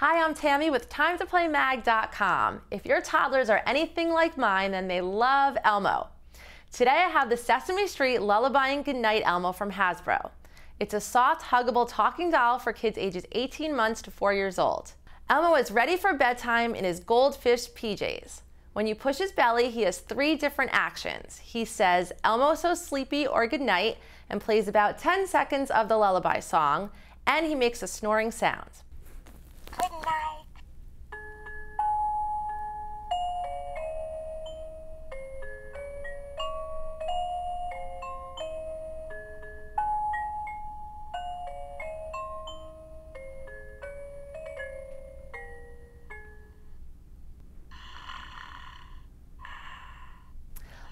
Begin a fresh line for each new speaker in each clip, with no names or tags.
Hi, I'm Tammy with TimeToPlayMag.com. If your toddlers are anything like mine, then they love Elmo. Today I have the Sesame Street Lullaby and Goodnight Elmo from Hasbro. It's a soft, huggable talking doll for kids ages 18 months to 4 years old. Elmo is ready for bedtime in his goldfish PJs. When you push his belly, he has three different actions. He says, Elmo so sleepy or goodnight, and plays about 10 seconds of the lullaby song, and he makes a snoring sound.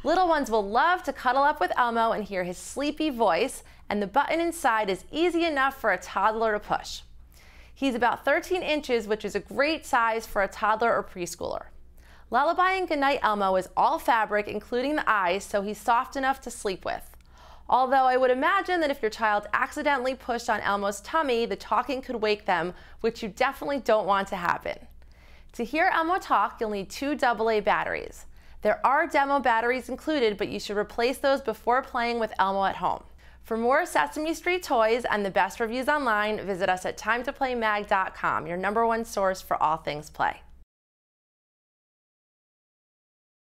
Little ones will love to cuddle up with Elmo and hear his sleepy voice, and the button inside is easy enough for a toddler to push. He's about 13 inches, which is a great size for a toddler or preschooler. Lullaby and Goodnight Elmo is all fabric, including the eyes, so he's soft enough to sleep with. Although I would imagine that if your child accidentally pushed on Elmo's tummy, the talking could wake them, which you definitely don't want to happen. To hear Elmo talk, you'll need two AA batteries. There are demo batteries included, but you should replace those before playing with Elmo at home. For more Sesame Street toys and the best reviews online, visit us at timetoplaymag.com, your number one source for all things play.